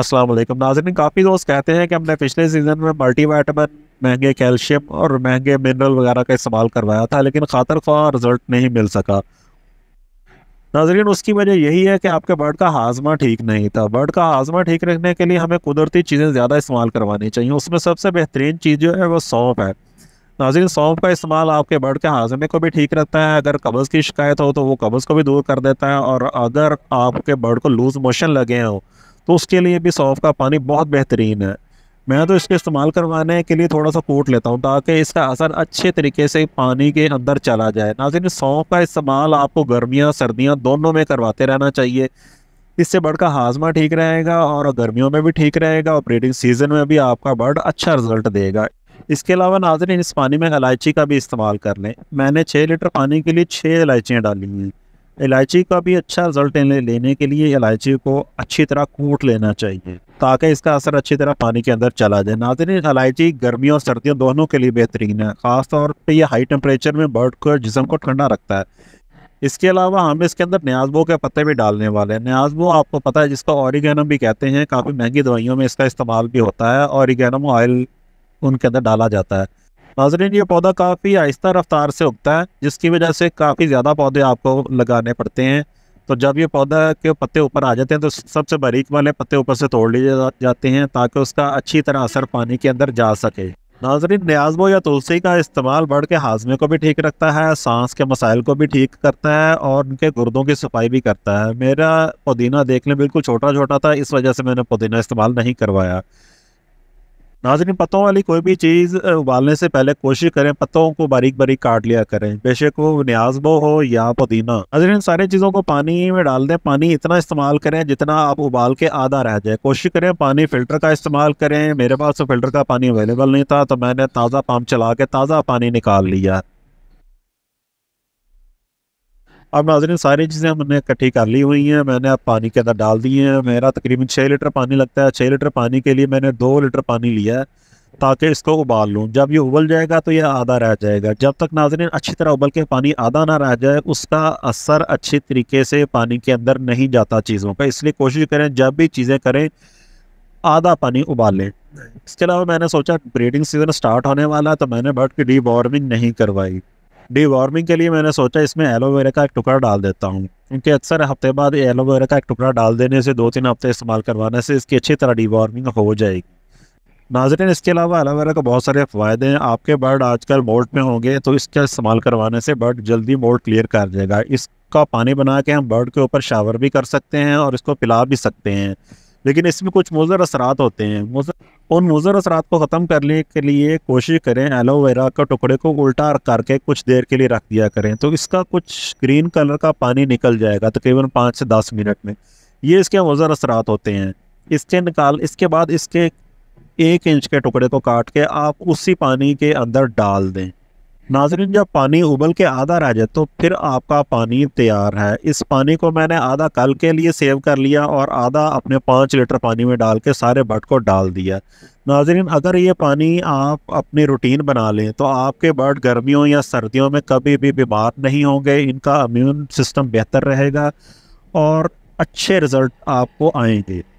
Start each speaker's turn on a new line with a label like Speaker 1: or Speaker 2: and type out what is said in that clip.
Speaker 1: अस्सलाम वालेकुम नाजरीन काफ़ी दोस्त कहते हैं कि हमने पिछले सीज़न में वाइटमिन महंगे कैल्शियम और महंगे मिनरल वगैरह का इस्तेमाल करवाया था लेकिन खातर ख्वाह रिजल्ट नहीं मिल सका नाजरीन उसकी वजह यही है कि आपके बर्ड का हाजमा ठीक नहीं था बर्ड का हाजमा ठीक रखने के लिए हमें कुदरती चीज़ें ज़्यादा इस्तेमाल करवानी चाहिए उसमें सबसे बेहतरीन चीज़ जो है वो सौंप है नाजरीन सौंप का इस्तेमाल आपके बर्ड के हाजमे को भी ठीक रखता है अगर कब्ज़ की शिकायत हो तो वो कब्ज़ को भी दूर कर देता है और अगर आपके बर्ड को लूज़ मोशन लगे हों तो उसके लिए भी सौफ का पानी बहुत बेहतरीन है मैं तो इसके इस्तेमाल करवाने के लिए थोड़ा सा कोट लेता हूँ ताकि इसका असर अच्छे तरीके से पानी के अंदर चला जाए ना सिर्फ सौंफ का इस्तेमाल आपको गर्मियाँ सर्दियाँ दोनों में करवाते रहना चाहिए इससे बर्ड का हाजमा ठीक रहेगा और गर्मियों में भी ठीक रहेगा और ब्रीडिंग सीजन में भी आपका बर्ड अच्छा रिजल्ट देगा इसके अलावा नाजरन इस पानी में इलायची का भी इस्तेमाल कर लें मैंने छः लीटर पानी के लिए छः इलायचियाँ डाली हुई हैं इलायची का भी अच्छा रिजल्ट लेने के लिए इलायची को अच्छी तरह कूट लेना चाहिए हम्म। ताकि इसका असर अच्छी तरह पानी के अंदर चला जाए नाजरीन इलायची गर्मियों और सर्दियों दोनों के लिए बेहतरीन है ख़ासतौर पर यह हाई टेम्परेचर में बर्ड को जिसम को ठंडा रखता है इसके अलावा हम इसके अंदर न्याजबो के पत्ते भी डालने वाले हैं न्याजबो आपको पता है जिसको ऑरिगेनम भी कहते हैं काफ़ी महंगी दवाइयों में इसका इस्तेमाल भी होता है ऑरिगेनम ऑयल उनके अंदर डाला जाता है नाजरीन ये पौधा काफ़ी आहिस्ता रफ्तार से उगता है जिसकी वजह से काफ़ी ज़्यादा पौधे आपको लगाने पड़ते हैं तो जब ये पौधा के पत्ते ऊपर आ जाते हैं तो सबसे बारीक वाले पत्ते ऊपर से तोड़ लिए जाते हैं ताकि उसका अच्छी तरह असर पानी के अंदर जा सके नाजरीन न्याजबो या तुलसी का इस्तेमाल बढ़ के हाजमे को भी ठीक रखता है सांस के मसाइल को भी ठीक करता है और उनके गुर्दों की सफाई भी करता है मेरा पुदीना देखने बिल्कुल छोटा छोटा था इस वजह से मैंने पुदीना इस्तेमाल नहीं करवाया नाजरीन पत्तों वाली कोई भी चीज़ उबालने से पहले कोशिश करें पत्तों को बारीक बारीक काट लिया करें बेशक वो न्याजबो हो या पुदीना नाजरीन सारी चीज़ों को पानी में डाल दें पानी इतना इस्तेमाल करें जितना आप उबाल के आधा रह जाए कोशिश करें पानी फ़िल्टर का इस्तेमाल करें मेरे पास तो फ़िल्टर का पानी अवेलेबल नहीं था तो मैंने ताज़ा पम्प चला के ताज़ा पानी निकाल लिया अब नाजरन सारी चीज़ें हमने इकट्ठी कर ली हुई हैं मैंने अब पानी के अंदर डाल दिए हैं मेरा तकरीबन छः लीटर पानी लगता है छः लीटर पानी के लिए मैंने दो लीटर पानी लिया है ताकि इसको उबाल लूँ जब ये उबल जाएगा तो ये आधा रह जाएगा जब तक नाजरन अच्छी तरह उबल के पानी आधा ना रह जाए उसका असर अच्छे तरीके से पानी के अंदर नहीं जाता चीज़ों का इसलिए कोशिश करें जब भी चीज़ें करें आधा पानी उबालें इसके अलावा मैंने सोचा ब्रीडिंग सीज़न स्टार्ट होने वाला है तो मैंने बर्ड की डी वार्मिंग नहीं करवाई डीवॉर्मिंग के लिए मैंने सोचा इसमें एलोवेरा का एक टुकड़ा डाल देता हूँ क्योंकि अक्सर हफ्ते बाद एलोवेरा का एक टुकड़ा डाल देने से दो तीन हफ्ते इस्तेमाल करवाने से इसकी अच्छी तरह डीवॉर्मिंग हो जाएगी नाजरन इसके अलावा एलोवेरा के बहुत सारे फ़ायदे हैं आपके बर्ड आजकल मोल्ट में होंगे तो इसका इस्तेमाल करवाने से बर्ड जल्दी मोल्ट क्लियर कर जाएगा इसका पानी बना के हम बर्ड के ऊपर शावर भी कर सकते हैं और इसको पिला भी सकते हैं लेकिन इसमें कुछ मुजर असरात होते हैं उन मुजर असरात को ख़त्म करने के लिए कोशिश करें एलोवेरा के टुकड़े को उल्टा करके कुछ देर के लिए रख दिया करें तो इसका कुछ ग्रीन कलर का पानी निकल जाएगा तकरीबन तो पाँच से दस मिनट में ये इसके मुजर असरात होते हैं इसके निकाल इसके बाद इसके एक इंच के टुकड़े को काट के आप उसी पानी के अंदर डाल दें नाजरीन जब पानी उबल के आधा रह जाए तो फिर आपका पानी तैयार है इस पानी को मैंने आधा कल के लिए सेव कर लिया और आधा अपने पाँच लीटर पानी में डाल के सारे बर्ड को डाल दिया नाजरीन अगर ये पानी आप अपनी रूटीन बना लें तो आपके बर्ड गर्मियों या सर्दियों में कभी भी बीमार नहीं होंगे इनका इम्यून सिस्टम बेहतर रहेगा और अच्छे रिज़ल्ट आपको आएंगे